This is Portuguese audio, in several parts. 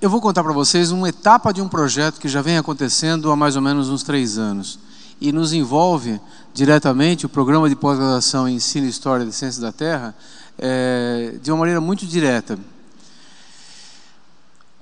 eu vou contar para vocês uma etapa de um projeto que já vem acontecendo há mais ou menos uns três anos e nos envolve diretamente o programa de pós-graduação em Ensino História e Ciências da Terra é, de uma maneira muito direta.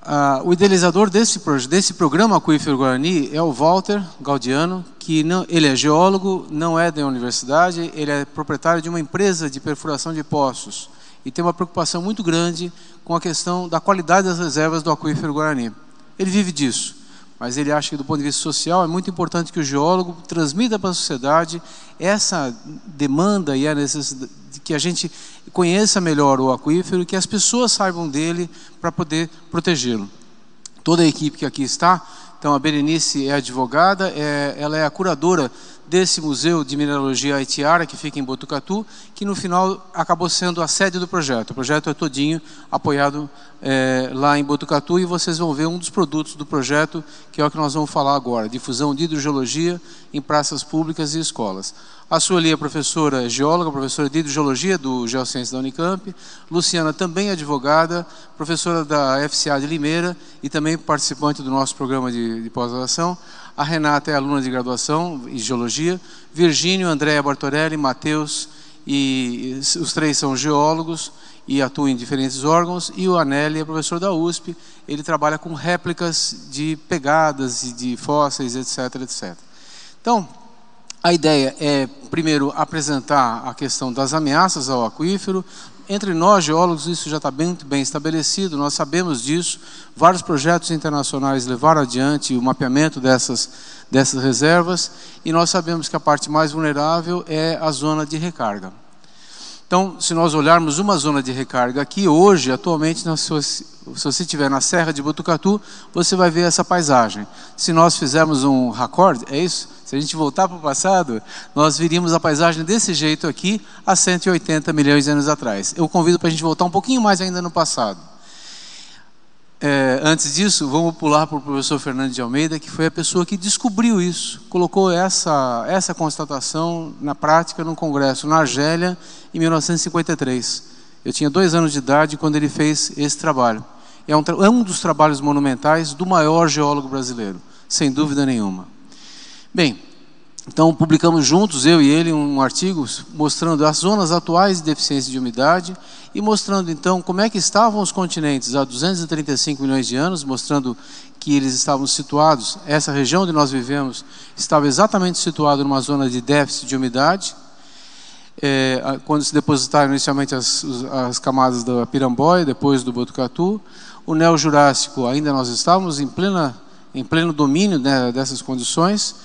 Ah, o idealizador desse, desse programa Aquífero Guarani é o Walter Galdiano, que não, ele é geólogo, não é da universidade, ele é proprietário de uma empresa de perfuração de poços e tem uma preocupação muito grande com a questão da qualidade das reservas do aquífero Guarani. Ele vive disso, mas ele acha que do ponto de vista social é muito importante que o geólogo transmita para a sociedade essa demanda e a necessidade de que a gente conheça melhor o aquífero, que as pessoas saibam dele para poder protegê-lo. Toda a equipe que aqui está, então a Berenice é advogada, é, ela é a curadora desse Museu de Mineralogia Haitiara, que fica em Botucatu, que no final acabou sendo a sede do projeto. O projeto é todinho apoiado é, lá em Botucatu e vocês vão ver um dos produtos do projeto, que é o que nós vamos falar agora, difusão de hidrogeologia em praças públicas e escolas. A Sueli é professora geóloga, professora de hidrogeologia do Geociência da Unicamp. Luciana também é advogada, professora da FCA de Limeira e também participante do nosso programa de, de pós-graduação. A Renata é aluna de graduação em geologia. Virgínio, Andréa Bartorelli, Matheus e os três são geólogos e atuam em diferentes órgãos. E o Anelli é professor da USP. Ele trabalha com réplicas de pegadas e de fósseis, etc, etc. Então, a ideia é, primeiro, apresentar a questão das ameaças ao aquífero, entre nós, geólogos, isso já está bem, bem estabelecido, nós sabemos disso. Vários projetos internacionais levaram adiante o mapeamento dessas, dessas reservas, e nós sabemos que a parte mais vulnerável é a zona de recarga. Então, se nós olharmos uma zona de recarga aqui, hoje, atualmente, se você estiver na Serra de Botucatu, você vai ver essa paisagem. Se nós fizermos um raccord, é isso? Se a gente voltar para o passado, nós viríamos a paisagem desse jeito aqui há 180 milhões de anos atrás. Eu convido para a gente voltar um pouquinho mais ainda no passado. É, antes disso, vamos pular para o professor Fernando de Almeida, que foi a pessoa que descobriu isso, colocou essa, essa constatação na prática num congresso na Argélia em 1953. Eu tinha dois anos de idade quando ele fez esse trabalho. É um, é um dos trabalhos monumentais do maior geólogo brasileiro, sem dúvida nenhuma. Bem, então publicamos juntos, eu e ele, um artigo mostrando as zonas atuais de deficiência de umidade e mostrando então como é que estavam os continentes há 235 milhões de anos, mostrando que eles estavam situados, essa região onde nós vivemos estava exatamente situada numa zona de déficit de umidade, é, quando se depositaram inicialmente as, as camadas da Pirambóia, depois do Botucatu, o Neo Jurássico ainda nós estávamos em plena em pleno domínio né, dessas condições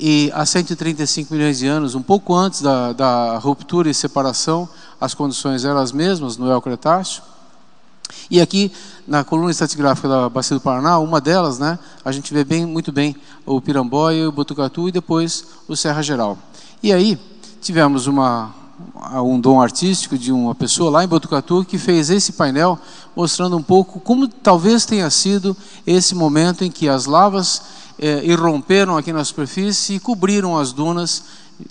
e há 135 milhões de anos, um pouco antes da, da ruptura e separação, as condições eram as mesmas no El Cretáceo. E aqui, na coluna estratigráfica da Bacia do Paraná, uma delas, né, a gente vê bem, muito bem o Pirambóia, o Botucatu e depois o Serra Geral. E aí, tivemos uma, um dom artístico de uma pessoa lá em Botucatu que fez esse painel mostrando um pouco como talvez tenha sido esse momento em que as lavas é, irromperam aqui na superfície e cobriram as dunas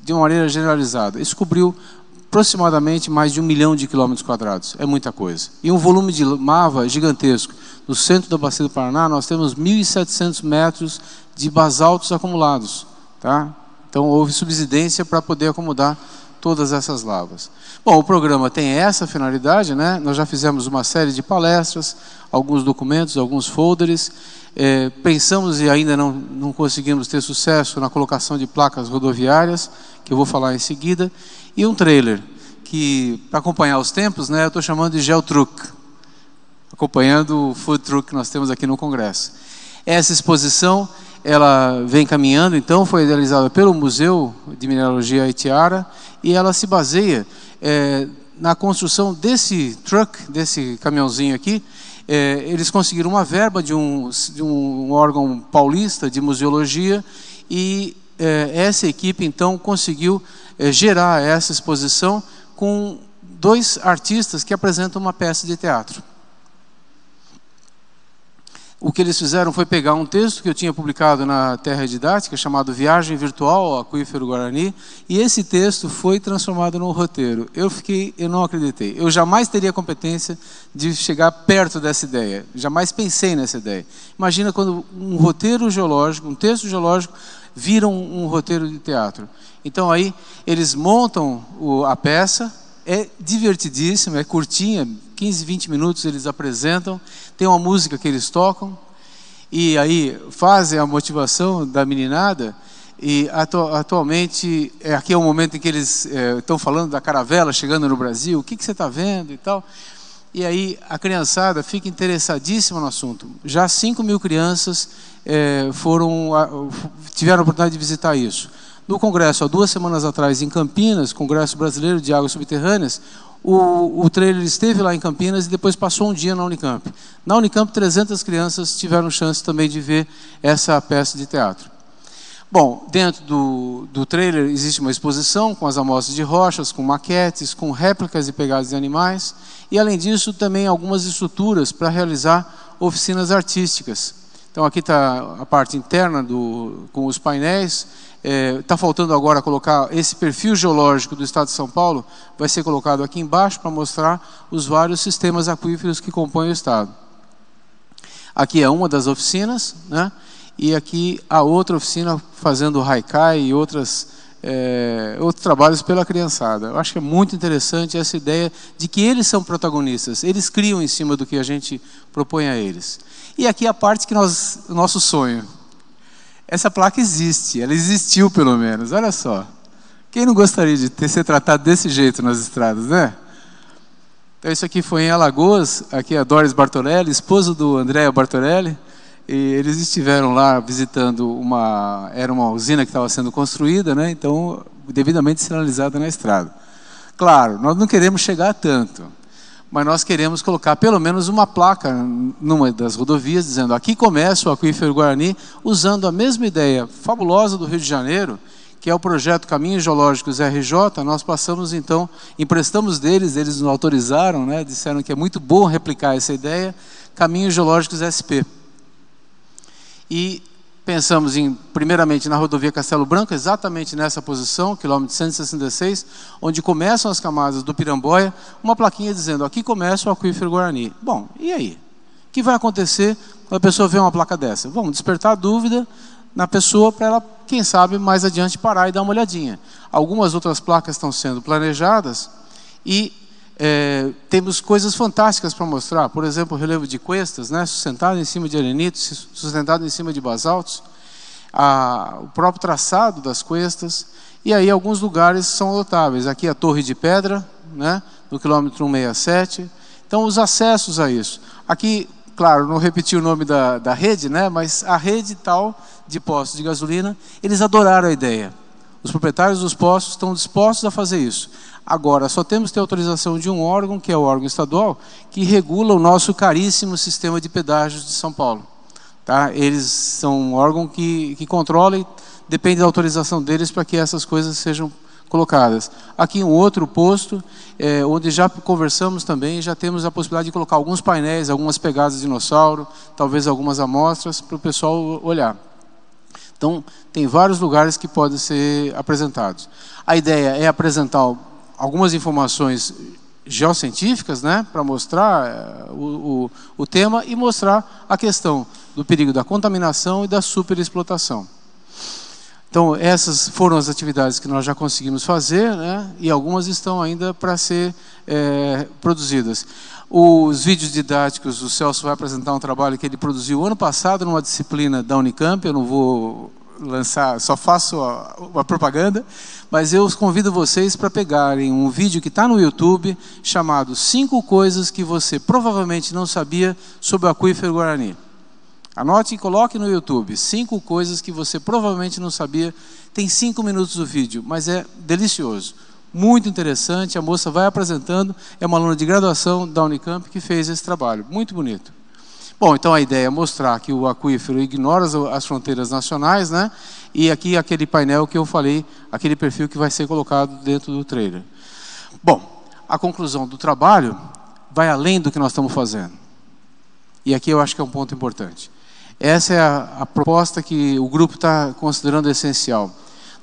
de uma maneira generalizada. Isso cobriu aproximadamente mais de um milhão de quilômetros quadrados. É muita coisa. E um volume de lava gigantesco. No centro da bacia do Paraná, nós temos 1.700 metros de basaltos acumulados. Tá? Então, houve subsidência para poder acomodar todas essas lavas. Bom, o programa tem essa finalidade, né? Nós já fizemos uma série de palestras, alguns documentos, alguns folders. É, pensamos e ainda não, não conseguimos ter sucesso na colocação de placas rodoviárias, que eu vou falar em seguida, e um trailer que, para acompanhar os tempos, né? Eu estou chamando de truck, acompanhando o food truck que nós temos aqui no Congresso. Essa exposição ela vem caminhando, então foi idealizada pelo Museu de Mineralogia Itiara, e ela se baseia é, na construção desse truck, desse caminhãozinho aqui. É, eles conseguiram uma verba de um, de um, órgão paulista de museologia e é, essa equipe então conseguiu é, gerar essa exposição com dois artistas que apresentam uma peça de teatro o que eles fizeram foi pegar um texto que eu tinha publicado na Terra Didática, chamado Viagem Virtual ao Aquífero Guarani, e esse texto foi transformado num roteiro. Eu fiquei, eu não acreditei. Eu jamais teria competência de chegar perto dessa ideia. Jamais pensei nessa ideia. Imagina quando um roteiro geológico, um texto geológico, vira um, um roteiro de teatro. Então aí eles montam o, a peça, é divertidíssimo, é curtinha, 15, 20 minutos eles apresentam, tem uma música que eles tocam, e aí fazem a motivação da meninada. E atu atualmente, é, aqui é o momento em que eles estão é, falando da caravela chegando no Brasil, o que, que você está vendo e tal. E aí a criançada fica interessadíssima no assunto. Já 5 mil crianças é, foram, tiveram a oportunidade de visitar isso. No congresso, há duas semanas atrás, em Campinas, Congresso Brasileiro de Águas Subterrâneas, o, o trailer esteve lá em Campinas e depois passou um dia na Unicamp. Na Unicamp, 300 crianças tiveram chance também de ver essa peça de teatro. Bom, dentro do, do trailer existe uma exposição com as amostras de rochas, com maquetes, com réplicas e pegadas de animais, e além disso também algumas estruturas para realizar oficinas artísticas. Então aqui está a parte interna do, com os painéis. Está é, tá faltando agora colocar esse perfil geológico do estado de São Paulo, vai ser colocado aqui embaixo para mostrar os vários sistemas aquíferos que compõem o estado. Aqui é uma das oficinas, né? e aqui a outra oficina fazendo haikai e outras é, outros trabalhos pela criançada. Eu acho que é muito interessante essa ideia de que eles são protagonistas, eles criam em cima do que a gente propõe a eles. E aqui é a parte que nós, nosso sonho. Essa placa existe, ela existiu pelo menos, olha só. Quem não gostaria de ter, ser tratado desse jeito nas estradas, né? Então isso aqui foi em Alagoas, aqui é a Doris Bartorelli, esposa do Andréa Bartorelli e eles estiveram lá visitando uma era uma usina que estava sendo construída, né? Então devidamente sinalizada na estrada. Claro, nós não queremos chegar a tanto, mas nós queremos colocar pelo menos uma placa numa das rodovias dizendo aqui começa o aquífero Guarani, usando a mesma ideia fabulosa do Rio de Janeiro, que é o projeto Caminhos Geológicos RJ. Nós passamos então, emprestamos deles, eles nos autorizaram, né? Disseram que é muito bom replicar essa ideia, Caminhos Geológicos SP. E pensamos em, primeiramente na rodovia Castelo Branco, exatamente nessa posição, quilômetro 166, onde começam as camadas do Piramboia, uma plaquinha dizendo aqui começa o aquífero Guarani. Bom, e aí? O que vai acontecer quando a pessoa vê uma placa dessa? Vamos despertar dúvida na pessoa para ela, quem sabe, mais adiante parar e dar uma olhadinha. Algumas outras placas estão sendo planejadas e é, temos coisas fantásticas para mostrar, por exemplo, o relevo de cuestas, né, sustentado em cima de arenitos, sustentado em cima de basaltos, a, o próprio traçado das cuestas, e aí alguns lugares são notáveis. Aqui a Torre de Pedra, né, no quilômetro 167. Então, os acessos a isso. Aqui, claro, não repeti o nome da, da rede, né, mas a rede tal de postos de gasolina, eles adoraram a ideia. Os proprietários dos postos estão dispostos a fazer isso Agora, só temos que ter autorização de um órgão, que é o órgão estadual, que regula o nosso caríssimo sistema de pedágios de São Paulo. Tá? Eles são um órgão que, que controla e depende da autorização deles para que essas coisas sejam colocadas. Aqui um outro posto, é, onde já conversamos também, já temos a possibilidade de colocar alguns painéis, algumas pegadas de dinossauro, talvez algumas amostras, para o pessoal olhar. Então, tem vários lugares que podem ser apresentados. A ideia é apresentar algumas informações geocientíficas, né, para mostrar eh, o, o, o, tema e mostrar a questão do perigo da contaminação e da superexplotação. Então, essas foram as atividades que nós já conseguimos fazer, né, e algumas estão ainda para ser é, produzidas. Os vídeos didáticos, o Celso vai apresentar um trabalho que ele produziu ano passado numa disciplina da Unicamp, eu não vou lançar, só faço a, a propaganda, mas eu os convido vocês para pegarem um vídeo que está no YouTube chamado Cinco Coisas que Você Provavelmente Não Sabia sobre o Aquífero Guarani. Anote e coloque no YouTube cinco coisas que você provavelmente não sabia. Tem cinco minutos do vídeo, mas é delicioso, muito interessante. A moça vai apresentando, é uma aluna de graduação da Unicamp que fez esse trabalho, muito bonito. Bom, então a ideia é mostrar que o aquífero ignora as fronteiras nacionais, né? E aqui aquele painel que eu falei, aquele perfil que vai ser colocado dentro do trailer. Bom, a conclusão do trabalho vai além do que nós estamos fazendo. E aqui eu acho que é um ponto importante. Essa é a, a proposta que o grupo está considerando essencial.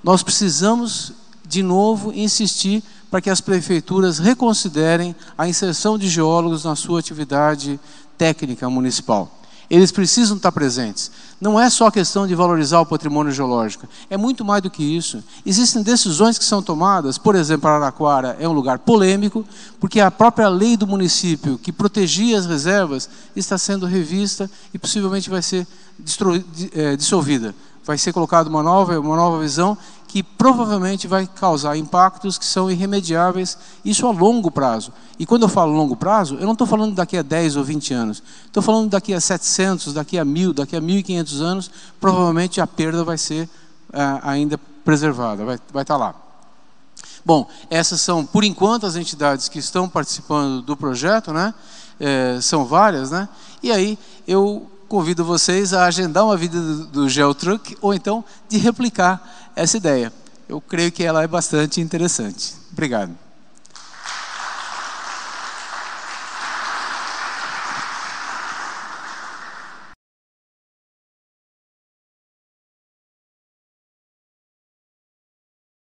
Nós precisamos, de novo, insistir para que as prefeituras reconsiderem a inserção de geólogos na sua atividade técnica municipal. Eles precisam estar presentes. Não é só questão de valorizar o patrimônio geológico, é muito mais do que isso. Existem decisões que são tomadas, por exemplo, Araraquara é um lugar polêmico, porque a própria lei do município que protegia as reservas está sendo revista e possivelmente vai ser eh, dissolvida. Vai ser colocada uma nova, uma nova visão que provavelmente vai causar impactos que são irremediáveis, isso a longo prazo. E quando eu falo longo prazo, eu não estou falando daqui a 10 ou 20 anos, estou falando daqui a 700, daqui a 1.000, daqui a 1.500 anos, provavelmente a perda vai ser é, ainda preservada, vai estar tá lá. Bom, essas são, por enquanto, as entidades que estão participando do projeto, né? É, são várias, né? E aí eu convido vocês a agendar uma vida do, Geotruck ou então de replicar essa ideia. Eu creio que ela é bastante interessante. Obrigado.